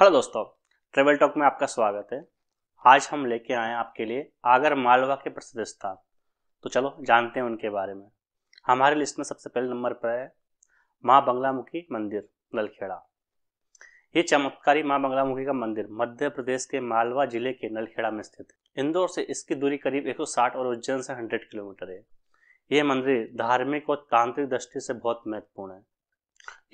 hello दोस्तों travel talk में आपका स्वागत है आज हम लेके आए हैं आपके लिए आगर मालवा के प्रसिद्ध स्थान तो चलो जानते हैं उनके बारे में हमारे लिस्ट में सबसे पहले नंबर पर है माँ बंगलामुखी मंदिर नलखेड़ा ये चमत्कारी माँ बंगलामुखी का मंदिर मध्य प्रदेश के मालवा जिले के नलखेड़ा में स्थित है इंदौर से इसकी दूरी करीब 160 और उज्जैन से 100 किलोमीटर है ये मंदिर धार्मिक और तांत्रिक दृष्टि से बहुत महत्वपूर्ण है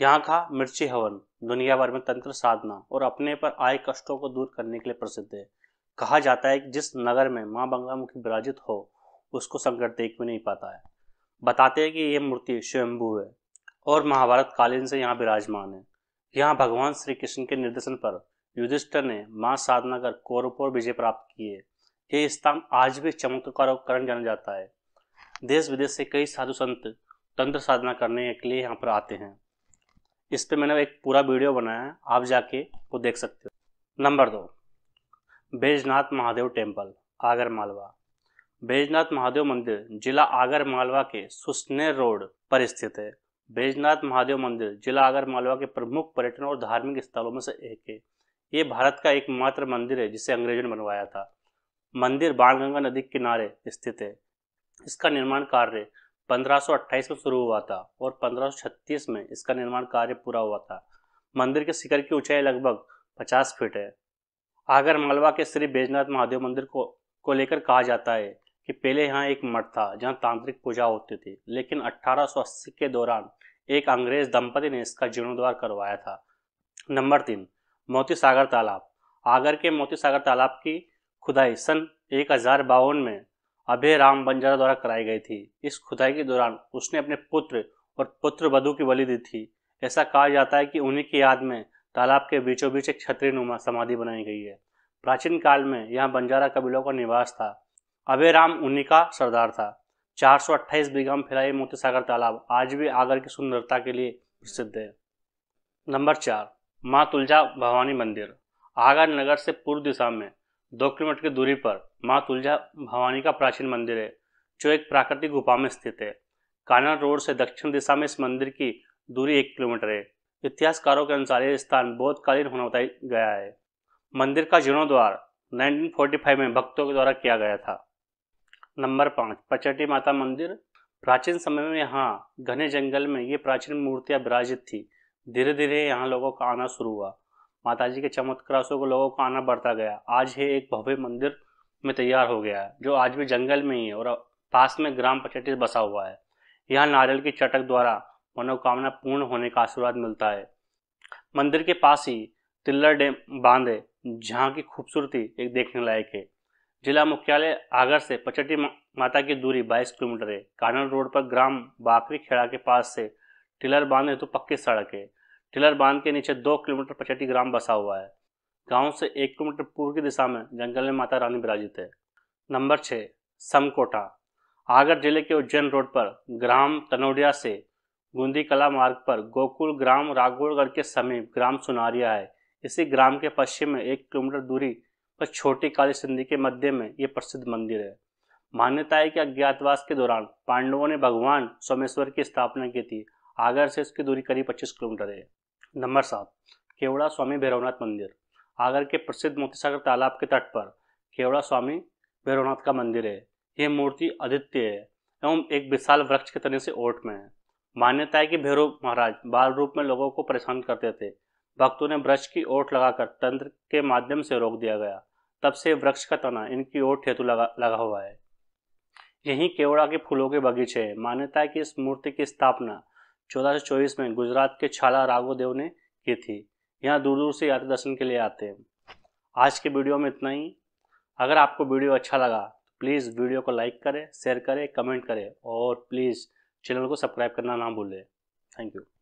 यहाँ का मिर्ची हवन दुनिया भर में तंत्र साधना और अपने पर आए कष्टों को दूर करने के लिए प्रसिद्ध है कहा जाता है कि जिस नगर में माँ मुखी विराजित हो उसको संकट देख भी नहीं पाता है बताते हैं कि ये मूर्ति स्वयंभू है और महाभारत कालीन से यहाँ विराजमान है यहाँ भगवान श्री कृष्ण के निर्देशन पर युधिष्ठर ने माँ साधना कर कौरव पर विजय प्राप्त किए ये स्थान आज भी चमत्कार जाना जाता है देश विदेश से कई साधु संत तंत्र साधना करने के लिए यहाँ पर आते हैं इस पर मैंने एक पूरा वीडियो बनाया है आप जाके वो देख सकते हो नंबर दो बैजनाथ महादेव टेम्पल आगर मालवा बैजनाथ महादेव मंदिर जिला आगर मालवा के सुस्नेर रोड पर स्थित है बैजनाथ महादेव मंदिर जिला आगर मालवा के प्रमुख पर्यटन और धार्मिक स्थलों में से एक है ये भारत का एकमात्र मंदिर है जिसे अंग्रेजों ने बनवाया था मंदिर बाणगंगा नदी के किनारे स्थित है इसका निर्माण कार्य 1528 में शुरू हुआ था और 1536 में इसका निर्माण कार्य पूरा हुआ था मंदिर के शिखर की ऊंचाई लगभग 50 फीट है आगर मालवा के श्री बैजनाथ महादेव मंदिर को को लेकर कहा जाता है कि पहले यहाँ एक मठ था जहाँ तांत्रिक पूजा होती थी लेकिन 1880 के दौरान एक अंग्रेज दंपति ने इसका जीर्णोद्वार करवाया था नंबर तीन मोती सागर तालाब आगर के मोती सागर तालाब की खुदाई सन एक में अभय राम बंजारा द्वारा कराई गई थी इस खुदाई के दौरान उसने अपने पुत्र और पुत्र वधु की बलि दी थी ऐसा कहा जाता है कि उन्हीं की याद में तालाब के बीचों बीच एक छतरी नुमा समाधि बनाई गई है प्राचीन काल में यहाँ बंजारा कबीलों का निवास था अभय राम उन्हीं का सरदार था चार अट्ठाईस बीघा में फैलाई मोती सागर तालाब आज भी आगर की सुंदरता के लिए प्रसिद्ध है नंबर चार माँ तुलजा भवानी मंदिर आगर नगर से पूर्व दिशा में दो किलोमीटर की दूरी पर माँ तुलजा भवानी का प्राचीन मंदिर है जो एक प्राकृतिक गुफा में स्थित है कानन रोड से दक्षिण दिशा में इस मंदिर की दूरी एक किलोमीटर है इतिहासकारों के अनुसार यह स्थान बौद्धकालीन होना बताया गया है मंदिर का जीर्णोद्वार 1945 में भक्तों के द्वारा किया गया था नंबर पाँच पचटी माता मंदिर प्राचीन समय में यहाँ घने जंगल में ये प्राचीन मूर्तियाँ विराजित थी धीरे धीरे यहाँ लोगों का आना शुरू हुआ माताजी के चमत्कारों को लोगों का आना बढ़ता गया आज ये एक भव्य मंदिर में तैयार हो गया है जो आज भी जंगल में ही है और पास में ग्राम पचटी बसा हुआ है यहाँ नारियल की चटक द्वारा मनोकामना पूर्ण होने का आशीर्वाद मिलता है मंदिर के पास ही तिल्लर डैम बांध है जहाँ की खूबसूरती एक देखने लायक है जिला मुख्यालय आगर से पचटी माता की दूरी 22 किलोमीटर है कानन रोड पर ग्राम बाकरी खेड़ा के पास से टिलर बांध है तो पक्की सड़क है टिलर बांध के नीचे दो किलोमीटर पचटी ग्राम बसा हुआ है गांव से एक किलोमीटर पूर्व की दिशा में जंगल में माता रानी विराजित है नंबर छः समकोटा आगर जिले के उज्जैन रोड पर ग्राम तनोडिया से बूंदी कला मार्ग पर गोकुल ग्राम राघोड़गढ़ के समीप ग्राम सुनारिया है इसी ग्राम के पश्चिम में एक किलोमीटर दूरी पर छोटी काली सिंधी के मध्य में ये प्रसिद्ध मंदिर है मान्यता है कि अज्ञातवास के दौरान पांडवों ने भगवान सोमेश्वर की स्थापना की थी आगर से इसकी दूरी करीब 25 किलोमीटर है नंबर सात केवड़ा स्वामी भैरवनाथ मंदिर आगरा के प्रसिद्ध मोतीसागर तालाब के तट पर केवड़ा स्वामी भैरवनाथ का मंदिर है यह मूर्ति अद्वितीय है एवं एक विशाल वृक्ष के तने से ओट में है मान्यता है कि भैरव महाराज बाल रूप में लोगों को परेशान करते थे भक्तों ने वृक्ष की ओट लगाकर तंत्र के माध्यम से रोक दिया गया तब से वृक्ष का तना इनकी ओट हेतु लगा लगा हुआ है यही केवड़ा के फूलों के बगीचे हैं मान्यता है कि इस मूर्ति की स्थापना चौदह में गुजरात के छाला राघवदेव ने की थी यहाँ दूर दूर से यात्रा दर्शन के लिए आते हैं आज के वीडियो में इतना ही अगर आपको वीडियो अच्छा लगा तो प्लीज़ वीडियो को लाइक करें शेयर करें कमेंट करें और प्लीज़ चैनल को सब्सक्राइब करना ना भूलें थैंक यू